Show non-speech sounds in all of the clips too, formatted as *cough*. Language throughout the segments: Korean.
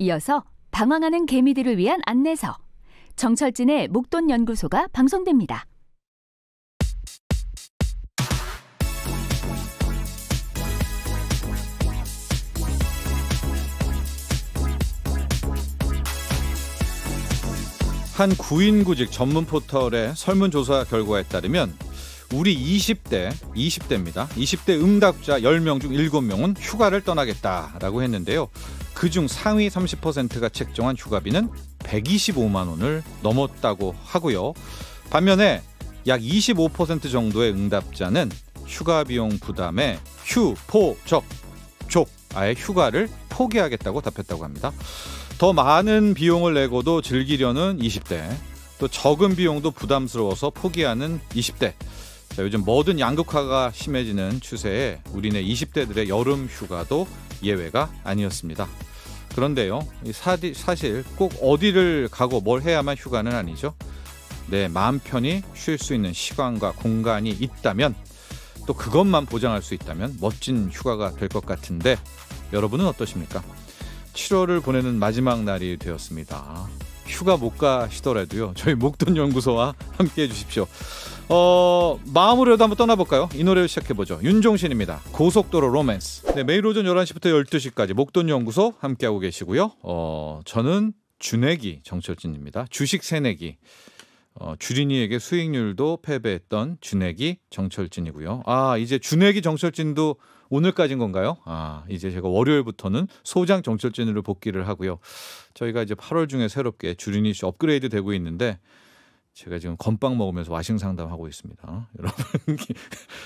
이어서 방황하는 개미들을 위한 안내서 정철진의 목돈연구소가 방송됩니다. 한 구인구직 전문 포털의 설문조사 결과에 따르면 우리 20대, 20대입니다. 20대 응답자 10명 중 7명은 휴가를 떠나겠다라고 했는데요. 그 중 상위 30%가 책정한 휴가비는 125만 원을 넘었다고 하고요. 반면에 약 25% 정도의 응답자는 휴가 비용 부담에 휴, 포, 적, 족 아예 휴가를 포기하겠다고 답했다고 합니다. 더 많은 비용을 내고도 즐기려는 20대, 또 적은 비용도 부담스러워서 포기하는 20대. 자, 요즘 뭐든 양극화가 심해지는 추세에 우리네 20대들의 여름 휴가도 예외가 아니었습니다. 그런데요, 사디, 사실 꼭 어디를 가고 뭘 해야만 휴가는 아니죠. 내 마음 편히 쉴 수 있는 시간과 공간이 있다면 또 그것만 보장할 수 있다면 멋진 휴가가 될 것 같은데 여러분은 어떠십니까? 7월을 보내는 마지막 날이 되었습니다. 휴가 못 가시더라도요. 저희 목돈 연구소와 함께 해 주십시오. 어, 마음으로라도 한번 떠나볼까요? 이 노래를 시작해보죠. 윤종신입니다. 고속도로 로맨스. 네, 매일 오전 11시부터 12시까지 목돈연구소 함께하고 계시고요. 어, 저는 준내기 정철진입니다. 주식 새내기. 어, 주린이에게 수익률도 패배했던 준내기 정철진이고요. 아, 이제 준내기 정철진도 오늘까지인 건가요? 아, 이제 제가 월요일부터는 소장 정철진으로 복귀를 하고요. 저희가 이제 8월 중에 새롭게 주린이 업그레이드 되고 있는데 제가 지금 건빵 먹으면서 와싱 상담하고 있습니다. *laughs* 여러분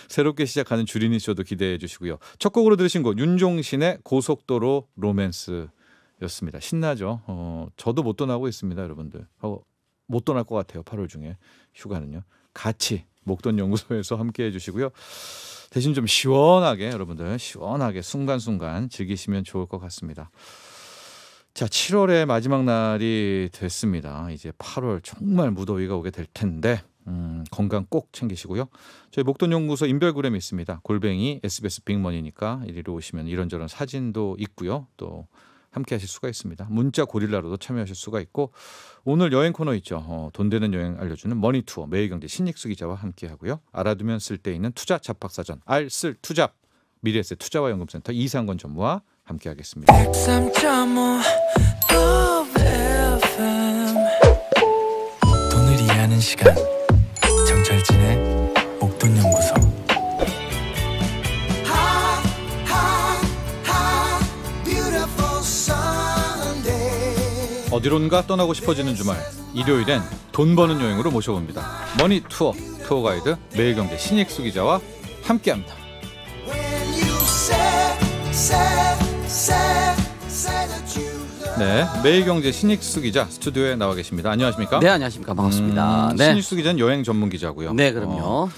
새롭게 시작하는 주린이 쇼도 기대해 주시고요. 첫 곡으로 들으신 곡 윤종신의 고속도로 로맨스였습니다. 신나죠? 어, 저도 못 떠나고 있습니다, 여러분들. 하못 어, 떠날 것 같아요. 8월 중에 휴가는요. 같이 목돈 연구소에서 함께 해 주시고요. 대신 좀 시원하게 여러분들 시원하게 순간순간 즐기시면 좋을 것 같습니다. 자, 7월의 마지막 날이 됐습니다. 이제 8월 정말 무더위가 오게 될 텐데 음, 건강 꼭 챙기시고요. 저희 목돈연구소 인별그램 이 있습니다. 골뱅이 SBS 빅머니니까 이리로 오시면 이런저런 사진도 있고요. 또 함께 하실 수가 있습니다. 문자 고릴라로도 참여하실 수가 있고 오늘 여행 코너 있죠. 어, 돈 되는 여행 알려주는 머니투어 매일경제 신익수 기자와 함께 하고요. 알아두면 쓸 때 있는 투자 잡박사전 알쓸 투잡 미래에셋 투자와 연금센터 이상권 전무와 함께 하겠습니다. 돈을 이해하는 시간 정철진의 목돈 연구소 어디론가 떠나고 싶어지는 주말 일요일엔 돈 버는 여행으로 모셔봅니다. 머니 투어 투어 가이드 매일경제 신익수 기자와 함께합니다. 네, 매일경제 신익수 기자 스튜디오에 나와 계십니다. 안녕하십니까? 네, 안녕하십니까? 반갑습니다. 음, 네. 신익수 기자는 여행 전문 기자고요. 네, 그럼요. 어,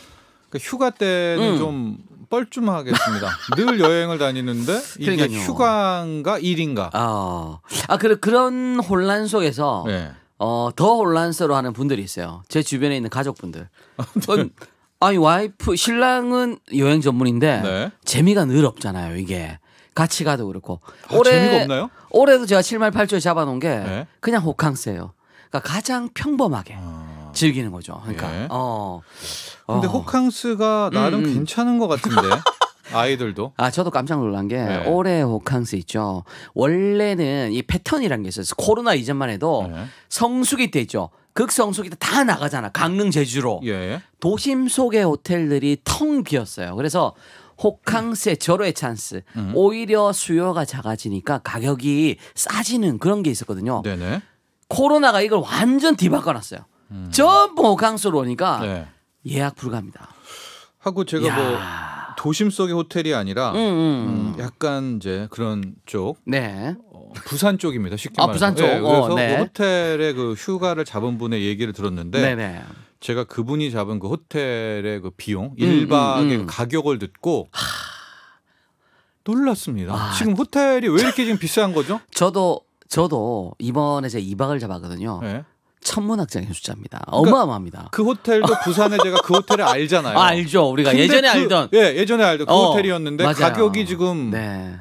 그러니까 휴가 때는 음. 좀 뻘쭘하겠습니다. *laughs* 늘 여행을 다니는데 이게 그러니까요. 휴가인가 일인가? 아, 아 그래 그런 혼란 속에서 네. 어, 더 혼란스러워하는 분들이 있어요. 제 주변에 있는 가족분들. 아, 네. 어, 아니 와이프 신랑은 여행 전문인데 네. 재미가 늘 없잖아요 이게. 같이 가도 그렇고 아, 올해 재미가 없나요? 올해도 제가 7말 8조에 잡아놓은 게 네? 그냥 호캉스예요. 그러니까 가장 평범하게 아... 즐기는 거죠. 그러니까 예. 어. 근데 어. 호캉스가 나름 음, 음. 괜찮은 것 같은데. *laughs* 아이들도. 아, 저도 깜짝 놀란 게 네. 올해 호캉스 있죠. 원래는 이 패턴이란 게있어요 코로나 이전만 해도 네. 성수기 때 있죠. 극성수기 때 다 나가잖아. 강릉 제주로. 예. 도심 속의 호텔들이 텅 비었어요. 그래서 호캉스의 절호의 찬스. 음. 오히려 수요가 작아지니까 가격이 싸지는 그런 게 있었거든요. 네네. 코로나가 이걸 완전 뒤바꿔놨어요. 음. 전부 호캉스로 오니까 네. 예약 불가입니다. 하고 제가 뭐 야. 뭐 도심 속의 호텔이 아니라 음, 음, 음. 음, 약간 이제 그런 쪽 네. 어, 부산 쪽입니다. 쉽게 아, 말해서. 부산 쪽. 네, 그래서 어, 네. 그 뭐 호텔에 그 휴가를 잡은 분의 얘기를 들었는데 네네. 제가 그분이 잡은 그 호텔의 그 비용 음, 일박의 음, 음. 가격을 듣고 하... 놀랐습니다. 아... 지금 호텔이 왜 이렇게 지금 비싼 거죠? *laughs* 저도 저도 이번에 제가 2박을 잡았거든요. 네. 천문학적인 숫자입니다. 그러니까 어마어마합니다. 그 호텔도 *laughs* 부산에 제가 그 호텔을 알잖아요. 아, 알죠. 우리가 예전에 그, 알던. 예, 예전에 알던 그 어, 호텔이었는데 맞아요. 가격이 지금 네.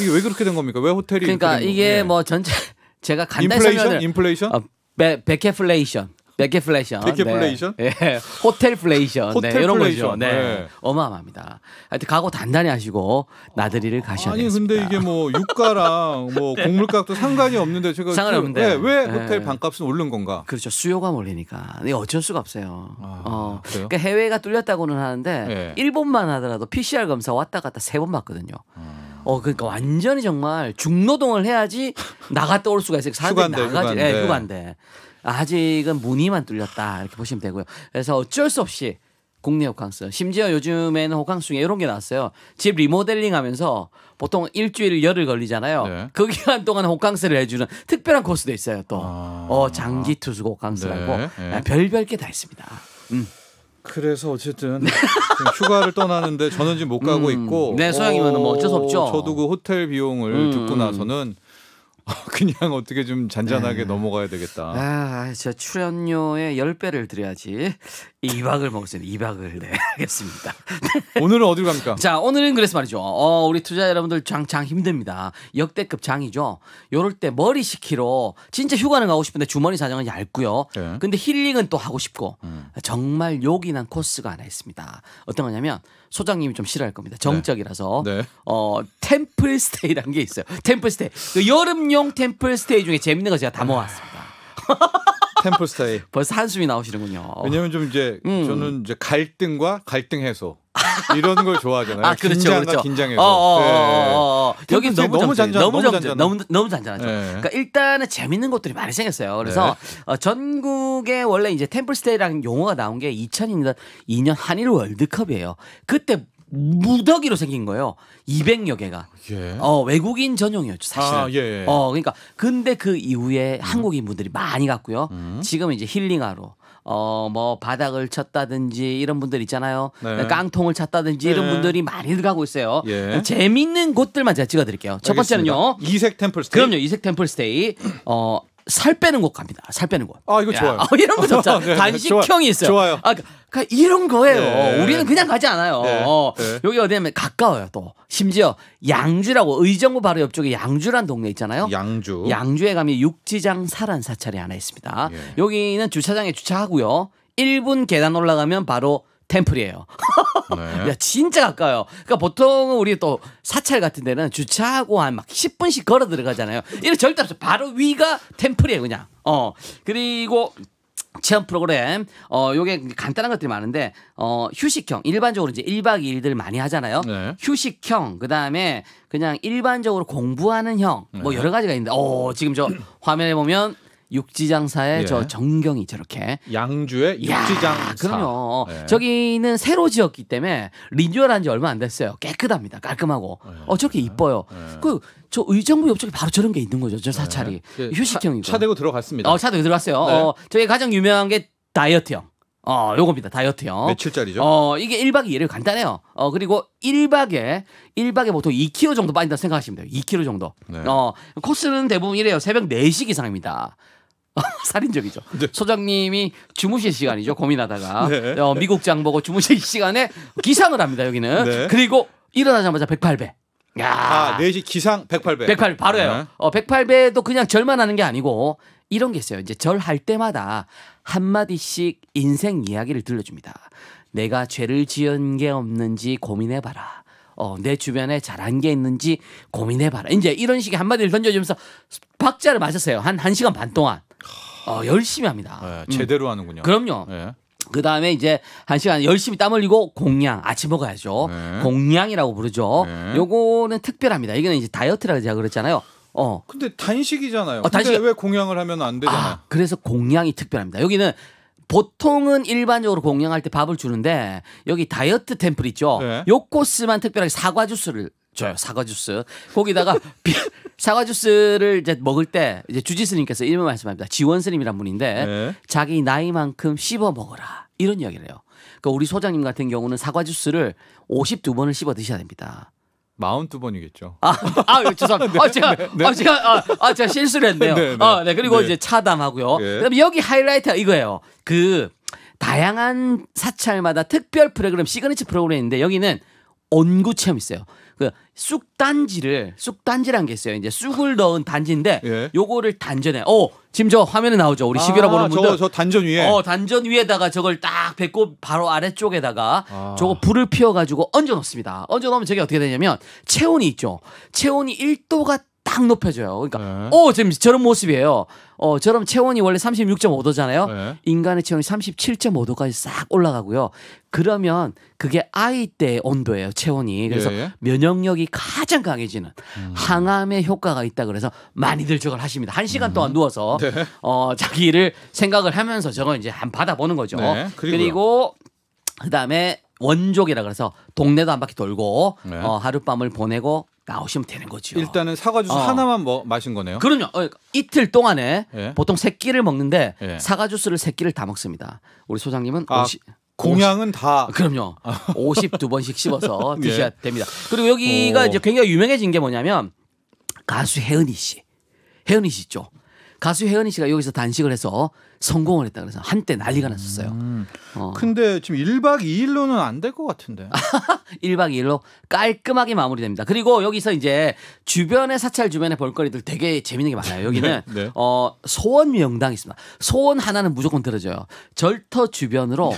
이게 왜 그렇게 된 겁니까? 왜 호텔이 그러니까 이게 뭐 전체 *laughs* 제가 간단히 인플레이션 인플레이션 어, 베, 베플레이션 백개플레이션. 백개플레이션? 네. 네. 호텔플레이션. 호텔 네. 이런 거죠. 네. 네. 어마어마합니다. 하여튼 각오 단단히 하시고 나들이를 가셔야 돼요. 아니 되겠습니다. 근데 이게 뭐 유가랑 뭐 *laughs* 네. 곡물값도 상관이 없는데 제가 상관없는데 그, 네, 왜 네. 호텔 반값은 오른 건가? 그렇죠. 수요가 몰리니까. 이 어쩔 수가 없어요. 아, 어. 그러니까 해외가 뚫렸다고는 하는데 일본만 하더라도 PCR 검사 왔다 갔다 세 번봤거든요 음. 아. 어 그러니까 완전히 정말 중노동을 해야지 나갔다 올 수가 있어요. 사람들이 휴가인데, 나가지. 휴가인데. 네, 휴가인데. 아직은 문이만 뚫렸다 이렇게 보시면 되고요. 그래서 어쩔 수 없이 국내 호캉스. 심지어 요즘에는 호캉스 중에 이런 게 나왔어요. 집 리모델링 하면서 보통 일주일 열흘 걸리잖아요. 네. 그 기간 동안 호캉스를 해주는 특별한 코스도 있어요. 또 아... 어, 장기 투수 호캉스라고 네. 네. 아, 별별 게 다 있습니다. 음. 그래서 어쨌든 *laughs* 휴가를 떠나는데 저는 지금 못 가고 음. 있고. 네, 소양이면뭐 어쩔 수 없죠. 어, 저도 그 호텔 비용을 음. 듣고 음. 나서는 아, 그냥 어떻게 좀 잔잔하게 네. 넘어가야 되겠다. 아, 아 저 출연료의 10배를 드려야지. 이박을 먹었수니는 이박을 네, 하겠습니다. *laughs* *laughs* 오늘은 어디로 갑니까? 자, 오늘은 그래서 말이죠. 어, 우리 투자 여러분들 장, 장 힘듭니다. 역대급 장이죠. 요럴 때 머리 식히로 진짜 휴가는 가고 싶은데 주머니 사정은 얇고요. 네. 근데 힐링은 또 하고 싶고 음. 정말 요긴한 코스가 하나 있습니다. 어떤 거냐면 소장님이 좀 싫어할 겁니다. 네. 정적이라서. 네. 네. 어, 템플 스테이라는 게 있어요. 템플 스테이. 그 여름용 템플 스테이 중에 재밌는 거 제가 다 아. 모았습니다. *laughs* 템플스테이. *laughs* 벌써 한숨이 나오시는군요. 왜냐면 좀 이제 음. 저는 이제 갈등과 갈등 해소 이런 걸 좋아하잖아요. 아, 그렇죠, 긴장과 그렇죠. 긴장해서. 어, 어, 어 어, 네. 어, 어. 여기 너무 너무 잔잔, 너무 잔잔, 너무 너무 잔잔하죠. 네. 그러니까 일단은 재밌는 것들이 많이 생겼어요. 그래서 네. 어, 전국에 원래 이제 템플스테이라는 용어가 나온 게 2002년 한일 월드컵이에요. 그때 무더기로 생긴 거예요. 200여 개가. 예. 어, 외국인 전용이었죠, 사실은. 아, 예, 예. 어, 그러니까 근데 그 이후에 음. 한국인 분들이 많이 갔고요. 음. 지금 이제 힐링하러 어, 뭐 바닥을 쳤다든지 이런 분들 있잖아요. 네. 네 깡통을 찼다든지 이런 네. 분들이 많이들 가고 있어요. 예. 재미있는 곳들만 제가 찍어 드릴게요. 첫 번째는요. 이색 템플 스테이. 그럼요. 이색 템플 스테이. 어, 살 빼는 곳 갑니다. 살 빼는 곳. 아 이거 야, 좋아요. 아, 이런 거 좋죠. *laughs* 어, 네, 간식형이 네, 있어요. 좋아요. 아, 그러니까 이런 거예요. 네. 네. 우리는 그냥 가지 않아요. 네. 어, 네. 여기 어디냐면 가까워요. 또 심지어 양주라고 의정부 바로 옆쪽에 양주란 동네 있잖아요. 양주. 양주에 가면 육지장 사란 사찰이 하나 있습니다. 예. 여기는 주차장에 주차하고요. 1분 계단 올라가면 바로 템플이에요. 네. 야, 진짜 가까워요. 그러니까 보통 우리 또 사찰 같은 데는 주차하고 한 막 10분씩 걸어 들어가잖아요. 이런 절대 없어. 바로 위가 템플이에요, 그냥. 어. 그리고 체험 프로그램 어 요게 간단한 것들이 많은데 어 휴식형 일반적으로 이제 1박 2일들 많이 하잖아요. 네. 휴식형 그다음에 그냥 일반적으로 공부하는 형뭐 네. 여러 가지가 있는데 어 지금 저 화면에 보면 육지장사의 예. 저 정경이 저렇게 양주의 육지장사. 그럼요. 예. 저기는 새로 지었기 때문에 리뉴얼한 지 얼마 안 됐어요. 깨끗합니다. 깔끔하고 예. 어 저렇게 이뻐요. 예. 그저 의정부 옆쪽에 바로 저런 게 있는 거죠. 저 예. 사찰이 예. 휴식형이고 차, 차 대고 들어갔습니다. 어차 대고 들어갔어요. 네. 어 저희 가장 유명한 게 다이어트형. 어, 요겁니다. 다이어트형 며칠짜리죠? 어, 이게 1박 2일을 간단해요. 어, 그리고 1박에 1박에 보통 2kg 정도 빠진다 고 생각하시면 돼요. 2kg 정도. 네. 어, 코스는 대부분 이래요. 새벽 4시 기상입니다. *laughs* 살인적이죠. 네. 소장님이 주무실 시간이죠. 고민하다가 네. 어, 미국 장보고 주무실 시간에 기상을 합니다. 여기는 네. 그리고 일어나자마자 108배. 야, 아, 4시 기상 108배. 108배 바로예요. 네. 어, 108배도 그냥 절만 하는 게 아니고 이런 게 있어요. 이제 절할 때마다 한 마디씩 인생 이야기를 들려줍니다. 내가 죄를 지은 게 없는지 고민해봐라. 어, 내 주변에 잘한 게 있는지 고민해봐라. 이제 이런 식의 한마디를 던져주면서 박자를 맞았어요. 한 한시간반 동안. 어, 열심히 합니다. 네, 음. 제대로 음. 하는군요. 그럼요. 네. 그 다음에 이제 한 시간 열심히 땀 흘리고 공양 아침 먹어야죠. 네. 공양이라고 부르죠. 네. 요거는 특별합니다. 이거는 이제 다이어트라고 제가 그랬잖아요. 어. 근데 단식이잖아요. 어, 단식. 왜 공양을 하면 안되잖 아, 그래서 공양이 특별합니다. 여기는 보통은 일반적으로 공양할 때 밥을 주는데 여기 다이어트 템플 있죠. 네. 요 코스만 특별하게 사과 주스를 줘요. 사과 주스. 거기다가 *laughs* 비, 사과 주스를 이제 먹을 때 이제 주지스님께서 이름을 말씀합니다. 지원스님이란 분인데 네. 자기 나이만큼 씹어 먹어라 이런 이야기를 해요. 그러니까 우리 소장님 같은 경우는 사과 주스를 52번을 씹어 드셔야 됩니다. 42번이겠죠. 아, 아 죄송합니다. *laughs* 네, 아, 제가, 네, 네. 아, 제가, 아, 아, 제가 실수를 했네요. 네, 네. 아, 네. 그리고 네. 이제 차담하고요. 네. 예. 그다 여기 하이라이트 이거예요. 그 다양한 사찰마다 특별 프로그램, 시그니처 프로그램인데 여기는 온구 체험 있어요. 그 쑥단지를 쑥단지란 게 있어요. 이제 쑥을 넣은 단지인데 예. 요거를 단전에 어 지금 저 화면에 나오죠. 우리 시계라 아, 보는 분들. 저, 저 단전 위에. 어 단전 위에다가 저걸 딱 뱉고 바로 아래쪽에다가 아. 저거 불을 피워가지고 얹어 놓습니다. 얹어 놓으면 저게 어떻게 되냐면 체온이 있죠. 체온이 1도가 딱 높여줘요. 그러니까 네. 오 지금 저런 모습이에요. 어 저런 체온이 원래 36.5도잖아요. 네. 인간의 체온이 37.5도까지 싹 올라가고요. 그러면 그게 아이 때 온도예요. 체온이 그래서 예. 면역력이 가장 강해지는 음. 항암의 효과가 있다 그래서 많이들 저걸 하십니다. 한 시간 음. 동안 누워서 *laughs* 네. 어 자기를 생각을 하면서 저걸 이제 한 받아보는 거죠. 네, 그리고 그다음에 원족이라 그래서 동네도 한 바퀴 돌고 네. 어, 하룻밤을 보내고 나오시면 되는 거죠. 일단은 사과 주스 어. 하나만 뭐 마신 거네요. 그럼요. 어, 이틀 동안에 예. 보통 세 끼를 먹는데 예. 사과 주스를 세 끼를 다 먹습니다. 우리 소장님은 아, 50, 공양은 50, 다 그럼요. 52번씩 아. *laughs* 씹어서 예. 드셔야 예. 됩니다. 그리고 여기가 오. 이제 굉장히 유명해진 게 뭐냐면 가수 혜은이 씨. 혜은이 씨 있죠. 가수 혜은이 씨가 여기서 단식을 해서 성공을 했다 그래서 한때 난리가 음. 났었어요. 어. 근데 지금 1박 2일로는 안 될 것 같은데. 1박 *laughs* 2일로 깔끔하게 마무리됩니다. 그리고 여기서 이제 주변의 사찰 주변의 볼거리들 되게 재밌는 게 많아요. 여기는 *laughs* 네, 네, 어, 소원 명당이 있습니다. 소원 하나는 무조건 들어줘요. 절터 주변으로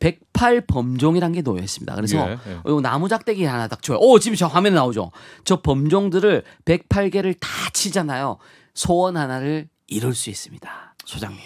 108 *laughs* 범종이란 게 놓여 있습니다. 그래서 예, 예. 어, 나무 작대기 하나 딱 줘요. 오, 지금 저 화면에 나오죠. 저 범종들을 108개를 다 치잖아요. 소원 하나를 이럴 수 있습니다. 소장님.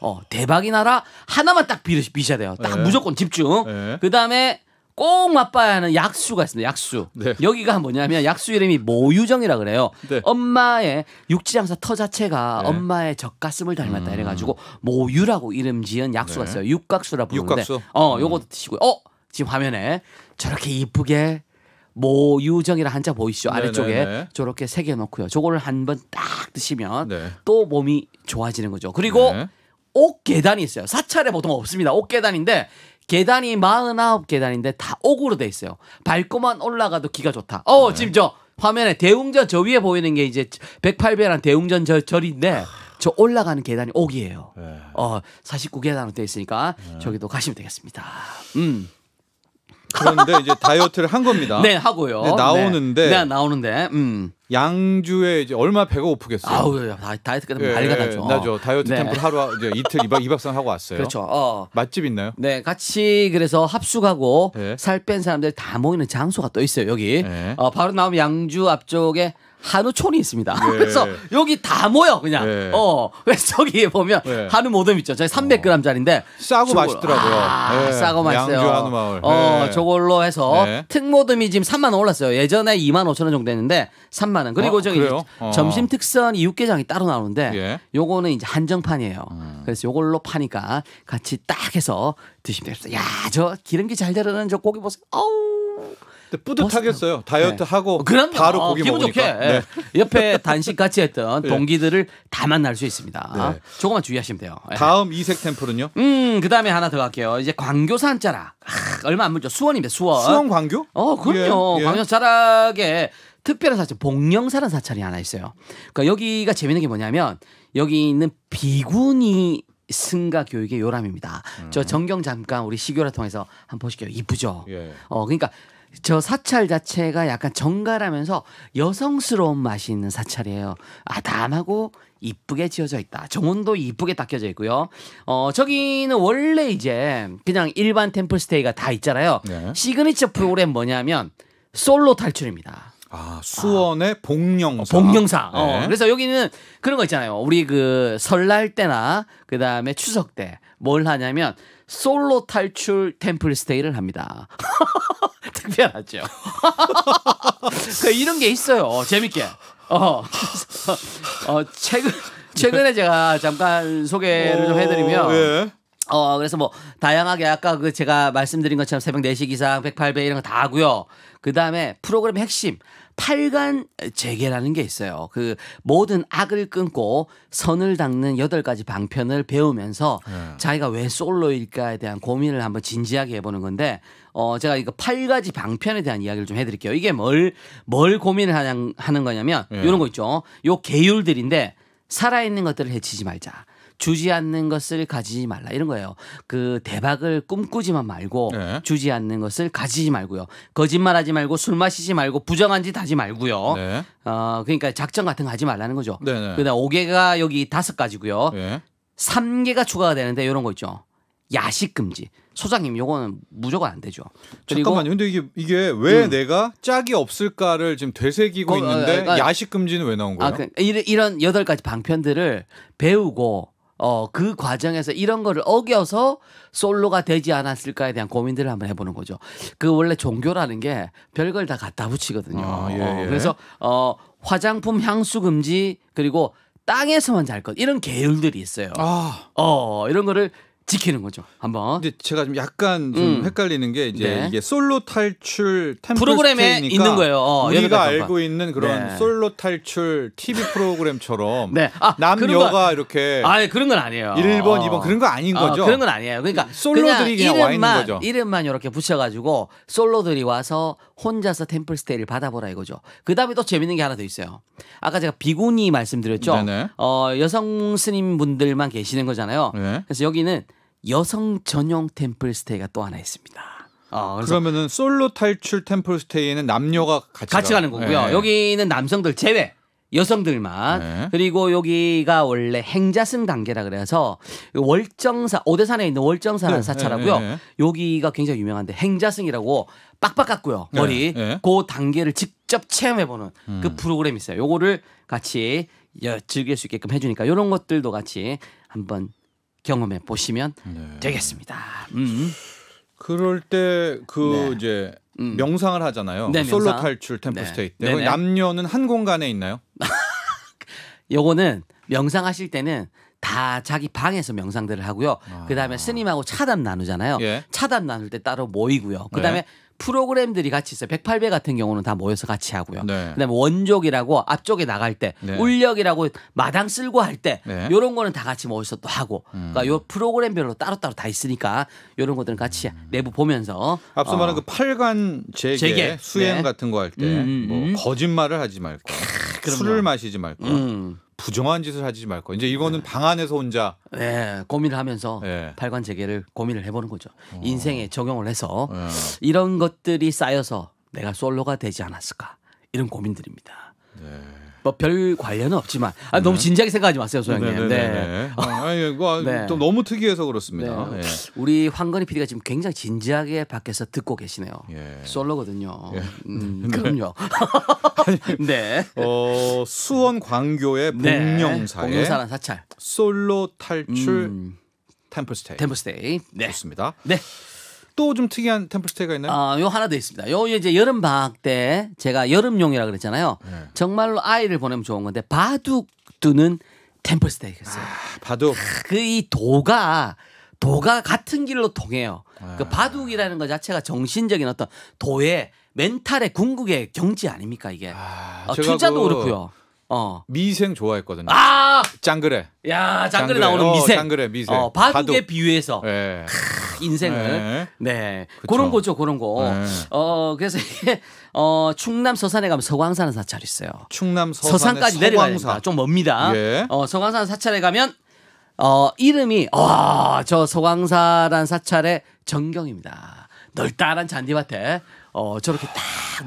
어, 대박이 나라 하나만 딱빌르 비셔야 돼요. 딱 네. 무조건 집중. 네. 예. 그 다음에 꼭 맛봐야 하는 약수가 있습니다. 약수. 네. 여기가 뭐냐면 약수 이름이 모유정이라 그래요. 네. 엄마의 육지장사 터 자체가 네. 엄마의 젖가슴을 닮았다 음. 이래가지고 모유라고 이름 지은 약수가 네. 있어요. 육각수라 부르는데. 육각수? 어, 요거 음. 드시고요. 어, 지금 화면에 저렇게 이쁘게 모유정이라 한자 보이시죠? 네, 아래쪽에 네네네. 네. 저렇게 새겨놓고요. 저거를 한번 딱 드시면 네. 또 몸이 좋아지는 거죠. 그리고 네. 옥계단이 있어요. 사찰에 보통 없습니다. 옥계단인데 계단이 49계단인데 다 옥으로 돼 있어요. 밟고만 올라가도 기가 좋다. 어, 네. 지금 저 화면에 대웅전 저 위에 보이는 게 이제 108배란 대웅전 절, 절인데 저 올라가는 계단이 옥이에요. 네. 어, 49계단으로 돼 있으니까 네. 저기도 가시면 되겠습니다. 음. 그런데 이제 다이어트를 한 겁니다. 네 하고요. 네, 나오는데 네, 나오는데 음. 양주에 이제 얼마 배가 고프겠어요. 아우 다이어트 끝나면 예, 가 나죠. 나죠. 다이어트 네. 템플 하루 이제 이틀 이박 2박 3일 하고 왔어요. 그렇죠. 어. 맛집 있나요? 네, 같이 그래서 합숙하고 네. 살뺀 사람들 다 모이는 장소가 또 있어요. 여기. 네. 어, 바로 나오면 양주 앞쪽에 한우촌이 있습니다. 네. *laughs* 그래서 여기 다 모여 그냥. 네. 어. 그래서 저기 보면 네. 한우 모듬 있죠. 저희 300g짜리인데 어. 싸고 저걸, 맛있더라고요. 아, 싸고 맛있어요. 양주 한우 마을. 어, 저걸로 해서 특모듬이 지금 3만 원 올랐어요. 예전에 2만 5천 원 정도 했는데 3만 원. 그리고 어, 저기 어. 점심 특선 이육게장이 따로 나오는데 예. 요거는 이제 한정판이에요. 음. 그래서 요걸로 파니까 같이 딱 해서 드시면 됩니다. 야, 저 기름기 잘 자르는 저 고기 보세요. 아우. 뿌듯하겠어요. 다이어트 네. 하고 어, 그럼요. 바로 고기 어, 기분 먹으니까. 좋게 예. 네. 옆에 단식 같이 했던 예. 동기들을 다 만날 수 있습니다. 네. 조금만 주의하시면 돼요. 예. 다음 이색 템플은요? 음, 그다음에 하나 더 갈게요. 이제 광교산 자락. 아, 얼마 안 멀죠. 수원입니다. 수원. 수원 광교? 어, 그럼요. 예, 예. 광교 산 자락에 특별한 사찰, 복령사라는 사찰이 하나 있어요. 그러니까 여기가 재밌는 게 뭐냐면 여기 있는 비군이 승가 교육의 요람입니다. 음. 저정경 잠깐 우리 시교라 통해서 한번 보실게요. 이쁘죠? 예. 어, 그러니까 저 사찰 자체가 약간 정갈하면서 여성스러운 맛이 있는 사찰이에요. 아담하고 이쁘게 지어져 있다. 정원도 이쁘게 닦여져 있고요. 어, 저기는 원래 이제 그냥 일반 템플스테이가 다 있잖아요. 네. 시그니처 프로그램 뭐냐면 솔로 탈출입니다. 아, 수원의 아, 봉영사. 어, 봉영사. 네. 어, 그래서 여기는 그런 거 있잖아요. 우리 그 설날 때나 그 다음에 추석 때 뭘 하냐면 솔로 탈출 템플 스테이를 합니다. *laughs* 특별하죠. *laughs* 그 이런 게 있어요. 재밌게. 어, 어 최근 최근에 제가 잠깐 소개를 좀 어, 해드리면. 예. 어, 그래서 뭐, 다양하게 아까 그 제가 말씀드린 것처럼 새벽 4시 기상, 108배 이런 거 다 하고요. 그 다음에 프로그램 핵심, 팔간 재계라는 게 있어요. 그 모든 악을 끊고 선을 닦는 여덟 가지 방편을 배우면서 네. 자기가 왜 솔로일까에 대한 고민을 한번 진지하게 해보는 건데 어 제가 이거 팔 가지 방편에 대한 이야기를 좀 해드릴게요. 이게 뭘뭘 뭘 고민을 하는 거냐면 네. 예. 이런 거 있죠. 요 계율들인데 살아있는 것들을 해치지 말자. 주지 않는 것을 가지지 말라 이런 거예요. 그 대박을 꿈꾸지만 말고 네. 주지 않는 것을 가지지 말고요. 거짓말하지 말고 술 마시지 말고 부정한 짓 하지 말고요. 네. 어 그러니까 작전 같은 거 하지 말라는 거죠. 네네. 네. 그다음 오개가 여기 다섯 가지고요. 네. 3개가 추가가 되는데 이런 거 있죠. 야식 금지. 소장님 요거는 무조건 안 되죠. 잠깐만요. 근데 이게 이게 왜 음. 내가 짝이 없을까를 지금 되새기고 어, 어 있는데 어, 어, 야식 금지는 왜 나온 거예요? 아, 그, 이런 여덟 가지 방편들을 배우고 어, 그 과정에서 이런 거를 어겨서 솔로가 되지 않았을까에 대한 고민들을 한번 해보는 거죠. 그 원래 종교라는 게 별걸 다 갖다 붙이거든요. 아, 예, 어, 예. 어, 그래서 어, 화장품 향수 금지 그리고 땅에서만 잘 것 이런 계율들이 있어요. 아. 어 이런 거를 지키는 거죠. 한번. 근데 제가 좀 약간 좀 음. 헷갈리는 게 이제 네. 이게 솔로 탈출 프로그램에 있는 거예요. 어, 우리가 알고 있는 그런 네. 솔로 탈출 TV 프로그램처럼 *laughs* 네. 아, 남녀가 건, 이렇게 아 그런 건 아니에요. 1번, 어. 2번 그런 거 아닌 아, 거죠. 어, 그런 건 아니에요. 그러니까 음, 솔로들이 그냥, 그냥 와 있는 거죠. 이름만 이렇게 붙여 가지고 솔로들이 와서 혼자서 템플 스테이를 받아보라 이거죠. 그다음에 또 재밌는 게 하나 더 있어요. 아까 제가 비구니 말씀드렸죠. 네네. 어, 여성 스님 분들만 계시는 거잖아요. 네. 그래서 여기는 여성 전용 템플스테이가 또 하나 있습니다. 어, 그러면은 솔로 탈출 템플스테이는 남녀가 같이, 같이 가. 는 거고요. 네. 여기는 남성들 제외. 여성들만 네. 그리고 여기가 원래 행자승 단계라 그래서 월정사 오대산에 있는 월정사라는 네. 사찰하고요 네, 네, 네. 여기가 굉장히 유명한데 행자승이라고 빡빡 깎고요 머리 그 단계를 직접 체험해보는 그 음. 그 프로그램이 있어요 요거를 같이 즐길 수 있게끔 해주니까 요런 것들도 같이 한번 경험해 보시면 네. 되겠습니다. 음. 그럴 때그 네. 이제 음. 명상을 하잖아요. 네, 솔로 탈출 템포 네. 스테이 때 네, 네. 남녀는 한 공간에 있나요? *laughs* 요거는 명상하실 때는 다 자기 방에서 명상들을 하고요. 아. 그다음에 스님하고 차담 나누잖아요. 예. 차담 나눌 때 따로 모이고요. 그다음에 예. 프로그램들이 같이 있어요. 108배 같은 경우는 다 모여서 같이 하고요. 네. 그다음에 원족이라고 앞쪽에 나갈 때, 네. 울력이라고 마당 쓸고 할때 네. 요런 거는 다 같이 모여서 또 하고. 음. 그러니까 요 프로그램별로 따로따로 다 있으니까 요런 것들은 같이 음. 내부 보면서 앞서 어. 말한 그 팔간 재계, 재계. 수행 네. 같은 거 할때뭐 음, 음, 거짓말을 하지 말고 술을 마시지 말고 음. 부정한 짓을 하지 말고 이제 이거는 네. 방 안에서 혼자 네, 고민을 하면서 네. 예. 팔관 재개를 고민을 해보는 거죠. 어. 인생에 적용을 해서 네. 이런 것들이 쌓여서 내가 솔로가 되지 않았을까 이런 고민들입니다. 네. 뭐별 관련은 없지만 아, 네. 너무 진지하게 생각하지 마세요, 소장님. 네. 네, 네 어. 아, 이거 뭐, 네. 또 너무 특이해서 그렇습니다. 네. 예. 우리 황건희 PD가 지금 굉장히 진지하게 밖에서 듣고 계시네요. 예. 솔로거든요. 예. 음, *laughs* 그럼요. *laughs* 네. 어, 수원 광교의 봉령사에 봉령사란 사찰. 솔로 탈출 음. 템플스테이. 템플스테이. 네. 좋습니다. 네. 또좀 특이한 템플스테이가 있나요? 아, 요 하나 더 있습니다. 요 이제 여름 방학 때 제가 여름용이라 그랬잖아요. 네. 정말로 아이를 보내면 좋은 건데 바둑 두는 템플스테이였어요. 아, 바둑. 그 이 도가 도가 같은 길로 통해요. 아. 그 바둑이라는 것 자체가 정신적인 어떤 도의 멘탈의 궁극의 경지 아닙니까 이게. 아, 어, 투자도 그... 그렇고요. 어. 미생 좋아했거든요. 아! 짱그레. 야, 짱그레, 짱그레. 나오는 어, 미생. 어, 짱그레 미생. 어, 바둑에 바둑. 비유해서. 예. 크... 인생을 네, 네. 그런 거죠 그런 거. 네. 어 그래서 이게 어 충남 서산에 가면 서광산 사찰 있어요. 충남 서산까지 내려가니까 좀 멉니다. 예. 어 서광산 사찰에 가면 어 이름이 와저 서광산 사찰의 전경입니다. 넓다란 잔디밭에 어 저렇게 딱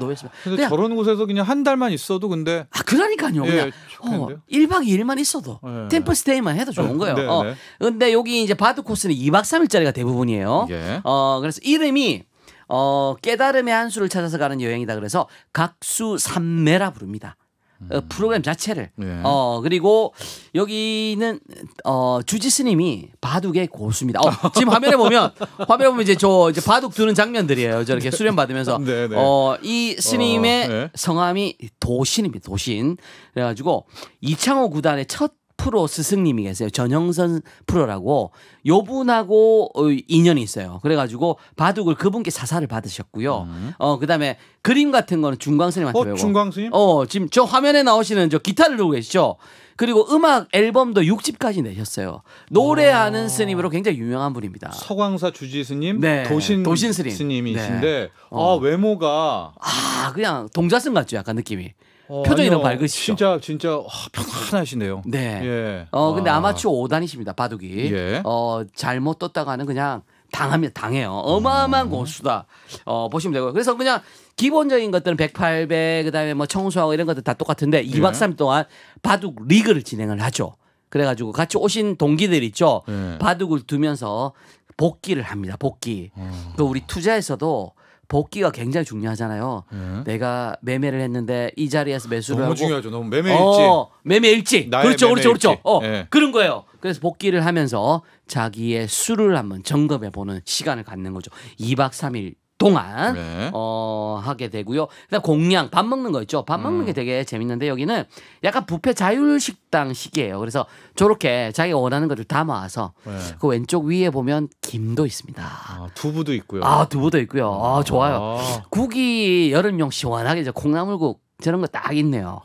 놓였습니다. 근데 그냥, 저런 곳에서 그냥 한 달만 있어도 근데 아 그러니까요. 예, 그냥 어, 1박 2일만 있어도 예. 템플 스테이만 해도 좋은 거예요. *laughs* 네, 어. 네. 근데 여기 이제 바드 코스는 2박 3일짜리가 대부분이에요. 예. 어 그래서 이름이 어, 깨달음의 한 수를 찾아서 가는 여행이다 그래서 각수 삼매라 부릅니다. 음. 프로그램 자체를 예. 어 그리고 여기는 어 주지 스님이 바둑의 고수입니다. 어, 지금 화면에 보면 화면에 보면 이제 저 이제 바둑 두는 장면들이에요. 저렇게 네. 수련 받으면서 *laughs* 네, 네. 어이 스님의 어, 네. 성함이 도신입니다. 도신 그래가지고 이창호 구단의 첫 프로 스승님이 계세요. 전형선 프로라고 요 분하고 어, 인연이 있어요. 그래가지고 바둑을 그분께 사사를 받으셨고요. 음. 어 그다음에 그림 같은 거는 중광스님한테 어, 배우고. 중광스님? 어 지금 저 화면에 나오시는 저 기타를 들고 계시죠. 그리고 음악 앨범도 6집까지 내셨어요. 노래하는 오. 어. 스님으로 굉장히 유명한 분입니다. 서광사 주지 스님, 네. 도신, 도신 스님. 이신데 네. 아, 어. 아, 외모가 아 그냥 동자승 같죠 약간 느낌이. 어, 표정이 너무 밝으시죠. 진짜 진짜 와, 편안하시네요. 네. 예. 어 근데 아마추어 5단이십니다. 바둑이. 예. 어 잘못 떴다가는 그냥 당하면 당해요. 어마어마한 음. 고수다. 어 보시면 되고요. 그래서 그냥 기본적인 것들은 108배 그다음에 뭐 청소하고 이런 것들 다 똑같은데 2박 예. 3일 동안 바둑 리그를 진행을 하죠. 그래가지고 같이 오신 동기들 있죠. 예. 바둑을 두면서 복귀를 합니다. 복귀. 어. 그 우리 투자에서도 복귀가 굉장히 중요하잖아요. 음. 내가 매매를 했는데 이 자리에서 매수를 너무 하고 중요하죠. 너무 매매일지 어, 매매일지 그렇죠, 그렇죠, 매매 그렇죠, 그렇죠. 어, 네. 그런 거예요. 그래서 복귀를 하면서 자기의 수를 한번 점검해 보는 시간을 갖는 거죠. 2박 3일 동안 네. 어 하게 되고요. 그다음 공양 밥 먹는 거 있죠. 밥 음. 먹는 게 되게 재밌는데 여기는 약간 부페 자율 식당식이에요. 그래서 저렇게 자기가 원하는 것들 담아와서 네. 그 왼쪽 위에 보면 김도 있습니다. 아, 두부도 있고요. 아 두부도 있고요. 아, 아. 좋아요. 아. 국이 여름용 시원하게 이제 콩나물국 저런 거 딱 있네요.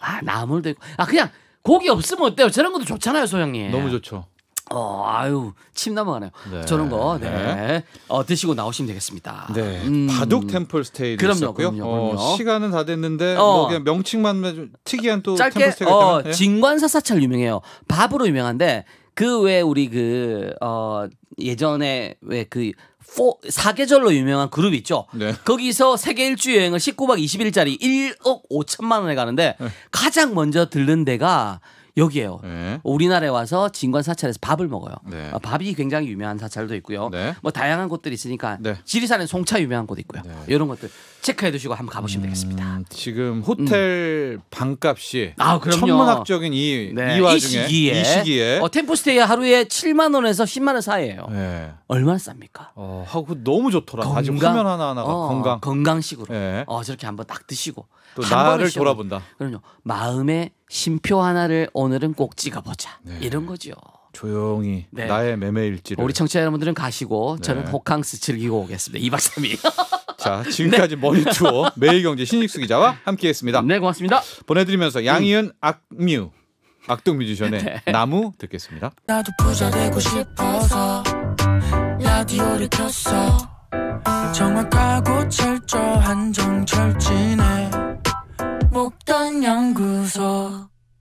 아 나물도 있고 아 그냥 고기 없으면 어때요? 저런 것도 좋잖아요, 소영님. 너무 좋죠. 어, 아유, 침 넘어가네요. 네. 저런 거, 네. 네. 어, 드시고 나오시면 되겠습니다. 네. 음. 바둑 템플 스테이 그럼요, 그럼요, 그럼요. 어, 시간은 다 됐는데, 어. 뭐 그냥 명칭만 좀 특이한 또 짧게, 템플 어, 예. 진관사사찰 유명해요. 밥으로 유명한데, 그왜 우리 그, 어, 예전에 왜 그 사계절로 유명한 그룹 있죠. 네. 거기서 세계 일주 여행을 19박 20일짜리 1억 5천만 원에 가는데 네. 가장 먼저 들른 데가 여기에요. 네. 우리나라에 와서 진관 사찰에서 밥을 먹어요. 네. 아, 밥이 굉장히 유명한 사찰도 있고요. 네. 뭐 다양한 곳들이 있으니까 네. 지리산에 송차 유명한 곳도 있고요. 네. 이런 것들 체크해 두시고 한번 가보시면 음, 되겠습니다. 지금 호텔 음. 방값이 아, 천문학적인 이, 네. 이 와중에 이 시기에, 이 시기에. 어, 템포스테이 하루에 7만 원에서 10만 원 사이에요. 얼마나 쌉니까? 어, 하고 너무 좋더라. 건강, 화면 하나 하나가 어, 건강 건강식으로 어, 저렇게 한번 딱 드시고 또 나를 돌아본다. 그럼요. 마음에 심표 하나를 오늘은 꼭 찍어보자 네. 이런 거죠. 조용히 네. 나의 매매일지를 우리 청취자 여러분들은 가시고 네. 저는 호캉스 즐기고 오겠습니다. 2박 3일. *laughs* 자, 지금까지 네. 머니투어 *laughs* 매일경제 신익수 기자와 함께했습니다. 네, 고맙습니다. 보내드리면서 음. 양희은 음. 악뮤 악동 뮤지션의 네. 나무 듣겠습니다. 나도 부자 되고 싶어서 라디오를 켰어 정확하고 철저한 정철진해 목단 연구소